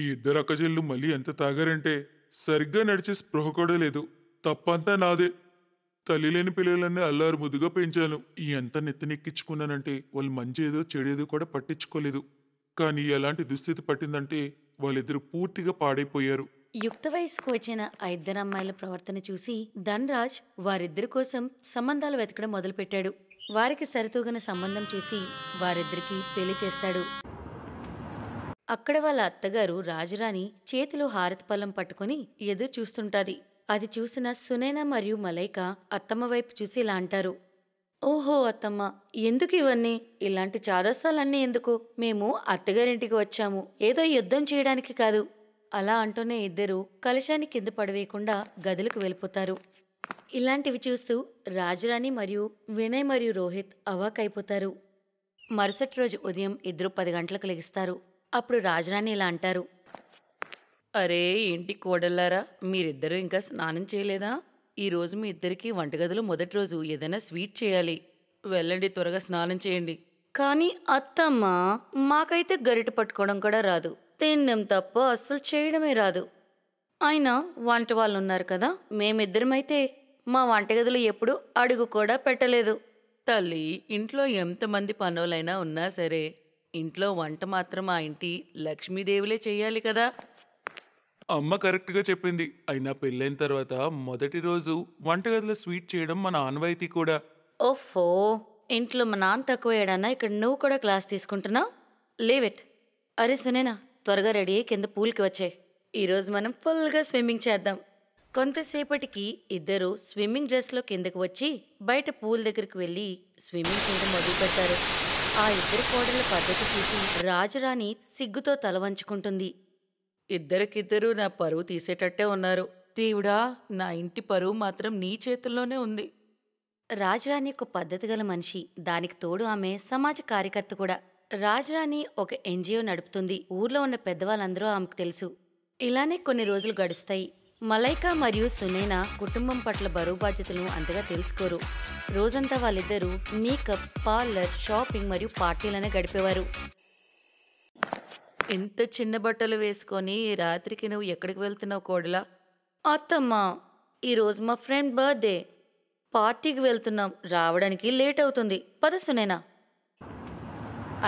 ఈ ఇద్దరు అక్కజల్లు మళ్ళీ ఎంత తాగారంటే సరిగ్గా నడిచే స్పృహ కూడా లేదు తప్పంతా నాదే తల్లి లేని పిల్లలన్నీ అల్లారు ముద్దుగా పెంచాను ఎంత నెత్తనెక్కించుకున్నానంటే వాళ్ళు మంచి ఏదో చెడేదో కూడా పట్టించుకోలేదు కానీ ఎలాంటి దుస్థితి పట్టిందంటే వాళ్ళిద్దరు పూర్తిగా పాడైపోయారు యుక్త వయసుకు వచ్చిన ఆ ఇద్దరు అమ్మాయిల ప్రవర్తన చూసి ధన్రాజ్ వారిద్దరి కోసం సంబంధాలు వెతకడం మొదలుపెట్టాడు వారికి సరితూగిన సంబంధం చూసి వారిద్దరికీ పెళ్లి చేస్తాడు అక్కడ వాళ్ళ అత్తగారు రాజరాణి చేతిలో హారతిపళ్ళం పట్టుకుని ఎదురు చూస్తుంటాది అది చూసిన సునైనా మరియు మలైక అత్తమ్మ వైపు చూసి ఇలా అంటారు ఓహో అత్తమ్మ ఎందుకు ఇవన్నీ ఇలాంటి చాదస్తాలన్నీ ఎందుకు మేము అత్తగారింటికి వచ్చాము ఏదో యుద్ధం చేయడానికి కాదు అలా అంటూనే ఇద్దరు కలశాన్ని కింద పడవేయకుండా గదులకు వెళ్ళిపోతారు ఇలాంటివి చూస్తూ రాజరాణి మరియు వినయ్ మరియు రోహిత్ అవాకైపోతారు మరుసటి రోజు ఉదయం ఇద్దరు పది గంటలకు లెగిస్తారు అప్పుడు రాజరాణి ఇలా అంటారు అరే ఏంటి కోడల్లారా మీరిద్దరూ ఇంకా స్నానం చేయలేదా ఈరోజు మీ ఇద్దరికి వంటగదిలో మొదటి రోజు ఏదైనా స్వీట్ చేయాలి వెళ్ళండి త్వరగా స్నానం చేయండి కానీ అత్తమ్మ మాకైతే గరిట పట్టుకోవడం కూడా రాదు తినడం తప్ప అస్సలు చేయడమే రాదు అయినా వంట వాళ్ళు ఉన్నారు కదా మేమిద్దరమైతే మా వంటగదిలో ఎప్పుడూ అడుగు కూడా పెట్టలేదు తల్లి ఇంట్లో ఎంతమంది పనులైనా ఉన్నా సరే ఇంట్లో వంట మాత్రం ఆ ఇంటి లక్ష్మీదేవులే చెయ్యాలి కదా అమ్మ కరెక్ట్గా చెప్పింది అయినా పెళ్ళైన తర్వాత మొదటి రోజు వంటగదిలో స్వీట్ చేయడం మన ఆనవాయితీ కూడా ఓఫో ఇంట్లో మా నాన్న తక్కువ ఏడానా ఇక్కడ నువ్వు కూడా క్లాస్ తీసుకుంటున్నావు లేవెట్ అరే సునేనా త్వరగా రెడీ అయ్యి కింద పూల్కి వచ్చాయి ఈరోజు మనం ఫుల్గా స్విమ్మింగ్ చేద్దాం కొంతసేపటికి ఇద్దరు స్విమ్మింగ్ డ్రెస్లో కిందకు వచ్చి బయట పూల్ దగ్గరికి వెళ్ళి స్విమ్మింగ్ చేయడం పెట్టారు ఆ ఇద్దరి కోడళ్ల పద్ధతి చూసి రాజరాణి సిగ్గుతో తలవంచుకుంటుంది ఇద్దరికిద్దరూ నా పరువు తీసేటట్టే ఉన్నారు దేవుడా నా ఇంటి పరువు మాత్రం నీ చేతుల్లోనే ఉంది రాజరాణి ఒక పద్ధతి గల మనిషి దానికి తోడు ఆమె సమాజ కార్యకర్త కూడా రాజరాణి ఒక ఎన్జిఓ నడుపుతుంది ఊర్లో ఉన్న పెద్దవాళ్ళందరూ ఆమెకు తెలుసు ఇలానే కొన్ని రోజులు గడుస్తాయి మలైకా మరియు సునేనా కుటుంబం పట్ల బరువు బాధ్యతలను అంతగా తెలుసుకోరు రోజంతా వాళ్ళిద్దరూ మేకప్ పార్లర్ షాపింగ్ మరియు పార్టీలనే గడిపేవారు ఎంత చిన్న బట్టలు వేసుకొని రాత్రికి నువ్వు ఎక్కడికి వెళ్తున్నావు కోడలా అత్తమ్మా ఈరోజు మా ఫ్రెండ్ బర్త్డే పార్టీకి వెళ్తున్నాం రావడానికి లేట్ అవుతుంది పద సునేనా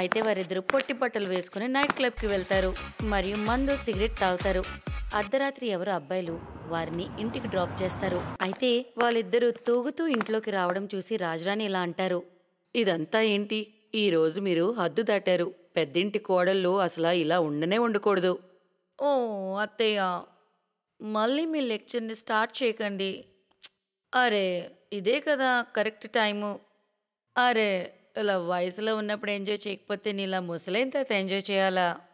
అయితే వారిద్దరూ పొట్టి బట్టలు వేసుకుని నైట్ క్లబ్కి వెళ్తారు మరియు మందు సిగరెట్ తాగుతారు అర్ధరాత్రి ఎవరు అబ్బాయిలు వారిని ఇంటికి డ్రాప్ చేస్తారు అయితే వాళ్ళిద్దరూ తూగుతూ ఇంట్లోకి రావడం చూసి రాజరాణి ఇలా అంటారు ఇదంతా ఏంటి ఈ రోజు మీరు హద్దు దాటారు పెద్దింటి కోడళ్ళు అసలు ఇలా ఉండనే ఉండకూడదు ఓ అత్తయ్య మళ్ళీ మీ లెక్చర్ని స్టార్ట్ చేయకండి అరే ఇదే కదా కరెక్ట్ టైము అరే ఇలా వయసులో ఉన్నప్పుడు ఎంజాయ్ చేయకపోతే నీలా ముసలైన తర్వాత ఎంజాయ్ చేయాలా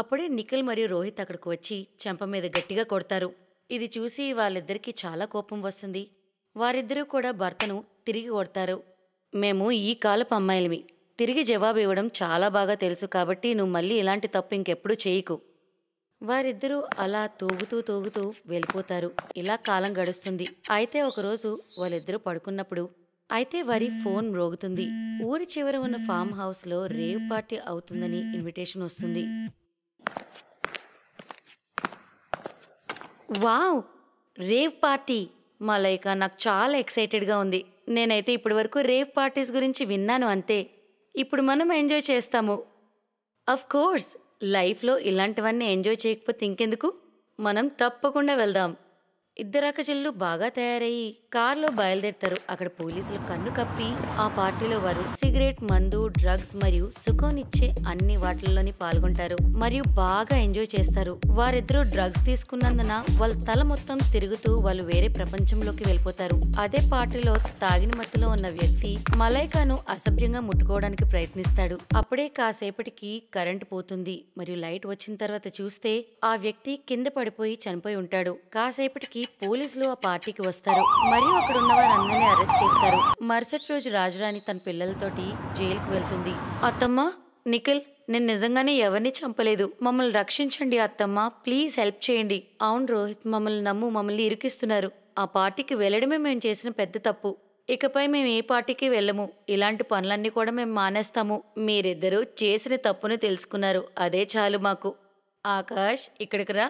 అప్పుడే నిఖిల్ మరియు రోహిత్ అక్కడికి వచ్చి చెంప మీద గట్టిగా కొడతారు ఇది చూసి వాళ్ళిద్దరికీ చాలా కోపం వస్తుంది వారిద్దరూ కూడా భర్తను తిరిగి కొడతారు మేము ఈ కాలపు అమ్మాయిలమి తిరిగి జవాబు ఇవ్వడం చాలా బాగా తెలుసు కాబట్టి నువ్వు మళ్ళీ ఇలాంటి తప్పు ఇంకెప్పుడు చేయకు వారిద్దరూ అలా తూగుతూ తూగుతూ వెళ్ళిపోతారు ఇలా కాలం గడుస్తుంది అయితే ఒకరోజు వాళ్ళిద్దరూ పడుకున్నప్పుడు అయితే వారి ఫోన్ మ్రోగుతుంది ఊరి చివర ఉన్న ఫామ్ హౌస్లో రేవ్ పార్టీ అవుతుందని ఇన్విటేషన్ వస్తుంది వావ్ రేవ్ పార్టీ మలైక నాకు చాలా ఎక్సైటెడ్గా ఉంది నేనైతే ఇప్పటి వరకు రేవ్ పార్టీస్ గురించి విన్నాను అంతే ఇప్పుడు మనం ఎంజాయ్ చేస్తాము అఫ్ కోర్స్ లైఫ్లో ఇలాంటివన్నీ ఎంజాయ్ చేయకపోతే ఇంకెందుకు మనం తప్పకుండా వెళ్దాం ఇద్దరక్క చెల్లు బాగా తయారయ్యి కార్లో బయలుదేరుతారు అక్కడ పోలీసులు కన్ను కప్పి ఆ పార్టీలో వారు సిగరెట్ మందు డ్రగ్స్ మరియు ఇచ్చే అన్ని వాటిల్లోని పాల్గొంటారు మరియు బాగా ఎంజాయ్ చేస్తారు వారిద్దరూ డ్రగ్స్ తీసుకున్నందున వాళ్ళ తల మొత్తం తిరుగుతూ వాళ్ళు వేరే ప్రపంచంలోకి వెళ్ళిపోతారు అదే పార్టీలో తాగిన మత్తులో ఉన్న వ్యక్తి మలైకాను అసభ్యంగా ముట్టుకోవడానికి ప్రయత్నిస్తాడు అప్పుడే కాసేపటికి కరెంట్ పోతుంది మరియు లైట్ వచ్చిన తర్వాత చూస్తే ఆ వ్యక్తి కింద పడిపోయి చనిపోయి ఉంటాడు కాసేపటికి పోలీసులు ఆ పార్టీకి వస్తారు మరియు అక్కడ ఉన్న వారందరినీ అరెస్ట్ చేస్తారు మరుసటి రోజు రాజరాణి తన పిల్లలతోటి జైలుకు వెళ్తుంది అత్తమ్మ నిఖిల్ నేను నిజంగానే ఎవరిని చంపలేదు మమ్మల్ని రక్షించండి అత్తమ్మ ప్లీజ్ హెల్ప్ చేయండి అవును రోహిత్ మమ్మల్ని నమ్ము మమ్మల్ని ఇరికిస్తున్నారు ఆ పార్టీకి వెళ్ళడమే మేము చేసిన పెద్ద తప్పు ఇకపై మేము ఏ పార్టీకి వెళ్ళము ఇలాంటి పనులన్నీ కూడా మేము మానేస్తాము మీరిద్దరూ చేసిన తప్పును తెలుసుకున్నారు అదే చాలు మాకు ఆకాష్ ఇక్కడికి రా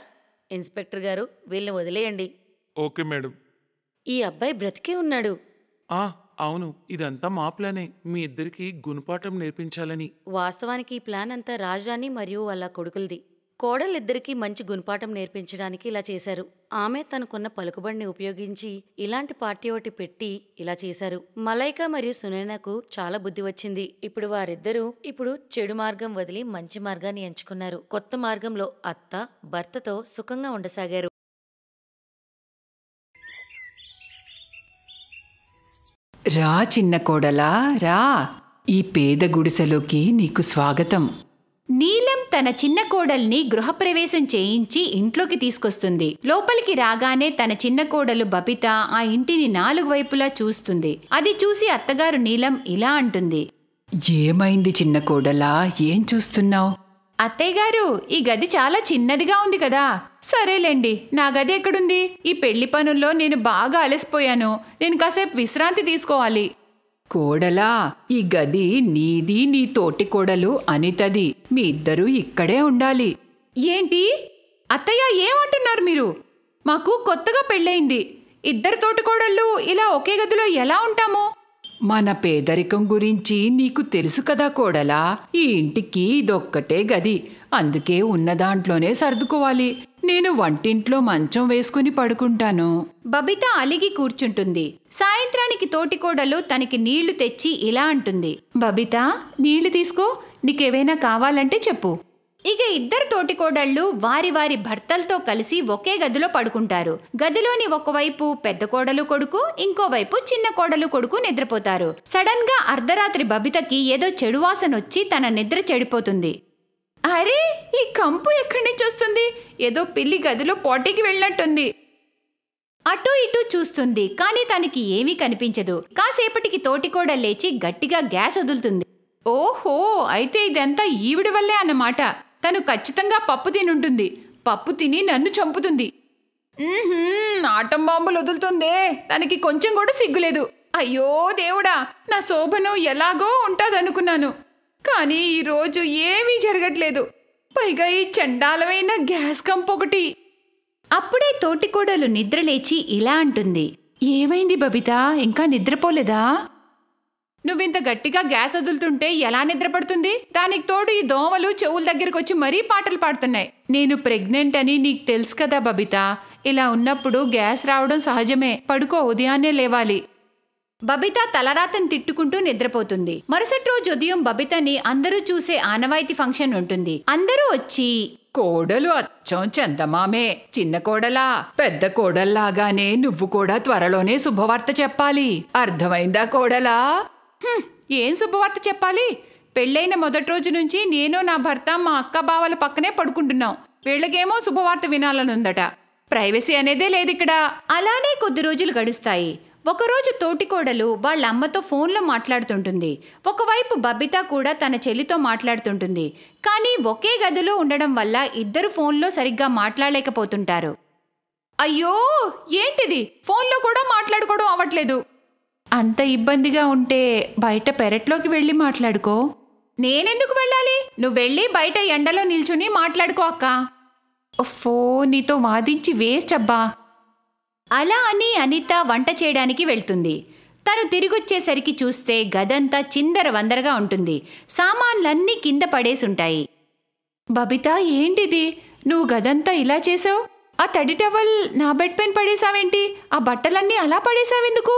ఇన్స్పెక్టర్ గారు వీళ్ళని వదిలేయండి ఓకే మేడం ఈ అబ్బాయి బ్రతికే ఉన్నాడు ఆ అవును ఇదంతా మా ప్లానే మీ ఇద్దరికి గుణపాఠం నేర్పించాలని వాస్తవానికి ఈ ప్లాన్ అంతా రాజాని మరియు వాళ్ళ కొడుకులది కోడలిద్దరికీ మంచి గుణపాఠం నేర్పించడానికి ఇలా చేశారు ఆమె తనకున్న పలుకుబడిని ఉపయోగించి ఇలాంటి పార్టీ ఒకటి పెట్టి ఇలా చేశారు మలైక మరియు సునైనాకు చాలా బుద్ధి వచ్చింది ఇప్పుడు వారిద్దరూ ఇప్పుడు చెడు మార్గం వదిలి మంచి మార్గాన్ని ఎంచుకున్నారు కొత్త మార్గంలో అత్త భర్తతో సుఖంగా ఉండసాగారు రా చిన్న కోడలా రా ఈ పేద గుడిసెలోకి నీకు స్వాగతం నీలం తన చిన్న కోడల్ని గృహప్రవేశం చేయించి ఇంట్లోకి తీసుకొస్తుంది లోపలికి రాగానే తన చిన్న కోడలు బబిత ఆ ఇంటిని నాలుగు వైపులా చూస్తుంది అది చూసి అత్తగారు నీలం ఇలా అంటుంది ఏమైంది చిన్న కోడలా ఏం చూస్తున్నావు అత్తయ్య గారు ఈ గది చాలా చిన్నదిగా ఉంది కదా సరేలేండి నా గది ఎక్కడుంది ఈ పెళ్లి పనుల్లో నేను బాగా అలసిపోయాను నేను కాసేపు విశ్రాంతి తీసుకోవాలి కోడలా ఈ గది నీది నీ తోటి కోడలు అనితది మీ ఇద్దరూ ఇక్కడే ఉండాలి ఏంటి అత్తయ్య ఏమంటున్నారు మీరు మాకు కొత్తగా పెళ్ళయింది ఇద్దరు తోటికోడళ్ళు ఇలా ఒకే గదిలో ఎలా ఉంటాము మన పేదరికం గురించి నీకు తెలుసు కదా కోడలా ఈ ఇంటికి ఇదొక్కటే గది అందుకే ఉన్న దాంట్లోనే సర్దుకోవాలి నేను వంటింట్లో మంచం వేసుకుని పడుకుంటాను బబిత అలిగి కూర్చుంటుంది సాయంత్రానికి తోటికోడలు తనకి నీళ్లు తెచ్చి ఇలా అంటుంది బబిత నీళ్లు తీసుకో నీకేవైనా కావాలంటే చెప్పు ఇక ఇద్దరు తోటికోడళ్ళు వారి వారి భర్తలతో కలిసి ఒకే గదిలో పడుకుంటారు గదిలోని ఒకవైపు పెద్ద కోడలు కొడుకు ఇంకోవైపు చిన్న కోడలు కొడుకు నిద్రపోతారు సడన్ గా అర్ధరాత్రి బబితకి ఏదో చెడువాసనొచ్చి వచ్చి తన నిద్ర చెడిపోతుంది అరే ఈ కంపు ఎక్కడి నుంచి వస్తుంది ఏదో పిల్లి గదిలో పోటీకి వెళ్ళినట్టుంది అటూ ఇటూ చూస్తుంది కానీ తనకి ఏమీ కనిపించదు కాసేపటికి తోటికోడ లేచి గట్టిగా గ్యాస్ వదులుతుంది ఓహో అయితే ఇదంతా ఈవిడి వల్లే అన్నమాట తను ఖచ్చితంగా పప్పు తినుంటుంది పప్పు తిని నన్ను చంపుతుంది ఆటం బాంబులు వదులుతుందే తనకి కొంచెం కూడా సిగ్గులేదు అయ్యో దేవుడా నా శోభను ఎలాగో ఉంటుందనుకున్నాను కానీ ఈరోజు ఏమీ జరగట్లేదు పైగా ఈ చండాలమైన గ్యాస్ కంప్ ఒకటి అప్పుడే తోటికోడలు నిద్రలేచి ఇలా అంటుంది ఏమైంది బబితా ఇంకా నిద్రపోలేదా నువ్వింత గట్టిగా గ్యాస్ వదులుతుంటే ఎలా నిద్రపడుతుంది దానికి తోడు ఈ దోమలు చెవుల దగ్గరకు వచ్చి మరీ పాటలు పాడుతున్నాయి నేను ప్రెగ్నెంట్ అని నీకు తెలుసు కదా బబితా ఇలా ఉన్నప్పుడు గ్యాస్ రావడం సహజమే పడుకో ఉదయాన్నే లేవాలి బబిత తలరాతను తిట్టుకుంటూ నిద్రపోతుంది మరుసటి రోజు ఉదయం బబితని అందరూ చూసే ఆనవాయితీ ఫంక్షన్ ఉంటుంది అందరూ వచ్చి కోడలు అచ్చం చందమామే చిన్న కోడలా పెద్ద కోడల్లాగానే నువ్వు కూడా త్వరలోనే శుభవార్త చెప్పాలి అర్థమైందా కోడలా ఏం శుభవార్త చెప్పాలి పెళ్ళైన మొదటి రోజు నుంచి నేను నా భర్త మా అక్క బావల పక్కనే పడుకుంటున్నాం వీళ్ళకేమో శుభవార్త వినాలనుందట ప్రైవసీ అనేదే లేదిక్కడ ఇక్కడ అలానే కొద్ది రోజులు గడుస్తాయి ఒకరోజు తోటికోడలు వాళ్ళ అమ్మతో ఫోన్లో మాట్లాడుతుంటుంది ఒకవైపు బబిత కూడా తన చెల్లితో మాట్లాడుతుంటుంది కానీ ఒకే గదిలో ఉండడం వల్ల ఇద్దరు ఫోన్లో సరిగ్గా మాట్లాడలేకపోతుంటారు అయ్యో ఏంటిది ఫోన్లో కూడా మాట్లాడుకోవడం అవ్వట్లేదు అంత ఇబ్బందిగా ఉంటే బయట పెరట్లోకి వెళ్ళి మాట్లాడుకో నేనెందుకు వెళ్ళాలి నువ్వు వెళ్ళి బయట ఎండలో నిల్చుని మాట్లాడుకో అక్క ఫో నీతో వాదించి వేస్ట్ అబ్బా అలా అని అనిత వంట చేయడానికి వెళ్తుంది తను తిరిగొచ్చేసరికి చూస్తే గదంతా చిందర వందరగా ఉంటుంది సామాన్లన్నీ కింద పడేసుంటాయి బబితా ఏంటిది నువ్వు గదంతా ఇలా చేసావు ఆ తడి టవల్ నా బెడ్ పెన్ పడేసావేంటి ఆ బట్టలన్నీ అలా పడేసావెందుకు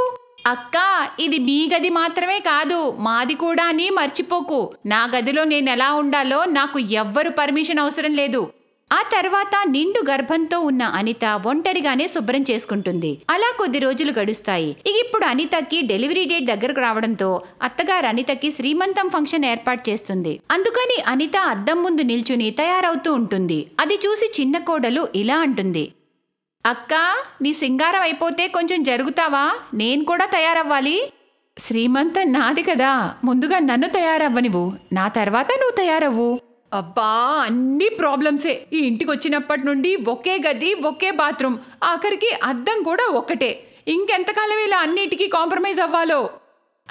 అక్క ఇది మీ గది మాత్రమే కాదు మాది కూడా అని మర్చిపోకు నా గదిలో నేను ఎలా ఉండాలో నాకు ఎవ్వరు పర్మిషన్ అవసరం లేదు ఆ తర్వాత నిండు గర్భంతో ఉన్న అనిత ఒంటరిగానే శుభ్రం చేసుకుంటుంది అలా కొద్ది రోజులు గడుస్తాయి ఇక ఇప్పుడు అనితకి డెలివరీ డేట్ దగ్గరకు రావడంతో అత్తగారు అనితకి శ్రీమంతం ఫంక్షన్ ఏర్పాటు చేస్తుంది అందుకని అనిత అద్దం ముందు నిల్చుని తయారవుతూ ఉంటుంది అది చూసి చిన్న కోడలు ఇలా అంటుంది అక్క నీ సింగారం అయిపోతే కొంచెం జరుగుతావా నేను కూడా తయారవ్వాలి శ్రీమంతం నాది కదా ముందుగా నన్ను తయారవ్వ నువ్వు నా తర్వాత నువ్వు తయారవ్వు అబ్బా అన్ని ప్రాబ్లమ్సే ఈ ఇంటికి వచ్చినప్పటి నుండి ఒకే గది ఒకే బాత్రూమ్ ఆఖరికి అద్దం కూడా ఒకటే ఇంకెంతకాలం ఇలా అన్నిటికీ కాంప్రమైజ్ అవ్వాలో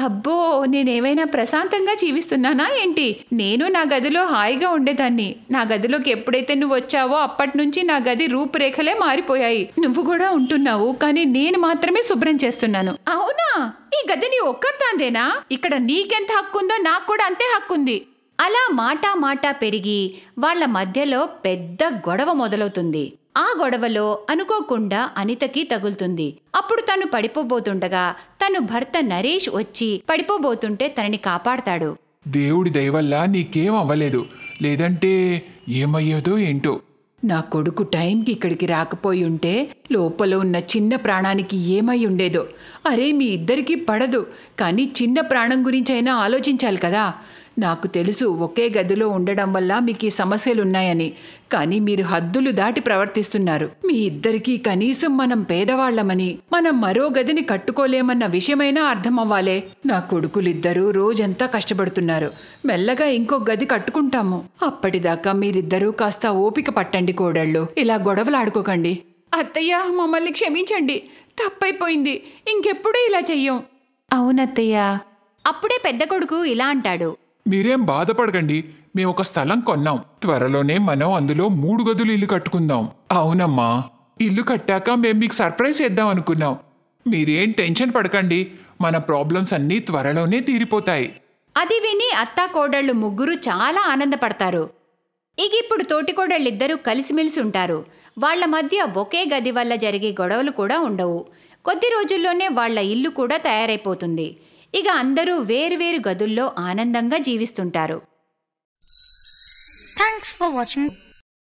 అబ్బో నేనేమైనా ప్రశాంతంగా జీవిస్తున్నానా ఏంటి నేను నా గదిలో హాయిగా ఉండేదాన్ని నా గదిలోకి ఎప్పుడైతే నువ్వు వచ్చావో అప్పటి నుంచి నా గది రూపురేఖలే మారిపోయాయి నువ్వు కూడా ఉంటున్నావు కానీ నేను మాత్రమే శుభ్రం చేస్తున్నాను అవునా ఈ గది నీ ఒక్కరిదాందేనా ఇక్కడ నీకెంత హక్కుందో నాకు కూడా అంతే హక్కుంది అలా మాటా మాటా పెరిగి వాళ్ల మధ్యలో పెద్ద గొడవ మొదలవుతుంది ఆ గొడవలో అనుకోకుండా అనితకి తగులుతుంది అప్పుడు తను పడిపోబోతుండగా తను భర్త నరేష్ వచ్చి పడిపోబోతుంటే తనని కాపాడతాడు దేవుడి దయవల్ల నీకేం అవ్వలేదు లేదంటే ఏమయ్యేదో ఏంటో నా కొడుకు టైంకి ఇక్కడికి రాకపోయి ఉంటే లోపల ఉన్న చిన్న ప్రాణానికి ఏమై ఉండేదో అరే మీ ఇద్దరికీ పడదు కానీ చిన్న ప్రాణం గురించైనా ఆలోచించాలి కదా నాకు తెలుసు ఒకే గదిలో ఉండడం వల్ల మీకు ఈ సమస్యలున్నాయని కానీ మీరు హద్దులు దాటి ప్రవర్తిస్తున్నారు మీ ఇద్దరికీ కనీసం మనం పేదవాళ్లమని మనం మరో గదిని కట్టుకోలేమన్న విషయమైనా అర్థమవ్వాలే నా కొడుకులిద్దరూ రోజంతా కష్టపడుతున్నారు మెల్లగా ఇంకో గది కట్టుకుంటాము అప్పటిదాకా మీరిద్దరూ కాస్త ఓపిక పట్టండి కోడళ్ళు ఇలా గొడవలాడుకోకండి అత్తయ్య మమ్మల్ని క్షమించండి తప్పైపోయింది ఇంకెప్పుడూ ఇలా చెయ్యం అవునత్తయ్య అప్పుడే పెద్ద కొడుకు ఇలా అంటాడు మీరేం బాధపడకండి మేము ఒక స్థలం కొన్నాం త్వరలోనే మనం అందులో మూడు గదులు ఇల్లు కట్టుకుందాం అవునమ్మా ఇల్లు కట్టాక మేము మీకు సర్ప్రైజ్ చేద్దాం అనుకున్నాం మీరేం టెన్షన్ పడకండి మన ప్రాబ్లమ్స్ అన్నీ త్వరలోనే తీరిపోతాయి అది విని అత్తా కోడళ్ళు ముగ్గురు చాలా ఆనందపడతారు ఇగిప్పుడు తోటికోడళ్ళిద్దరూ కలిసిమెలిసి ఉంటారు వాళ్ల మధ్య ఒకే గది వల్ల జరిగే గొడవలు కూడా ఉండవు కొద్ది రోజుల్లోనే వాళ్ల ఇల్లు కూడా తయారైపోతుంది ఇక అందరూ వేర్వేరు గదుల్లో ఆనందంగా జీవిస్తుంటారు థ్యాంక్స్ ఫర్ వాచింగ్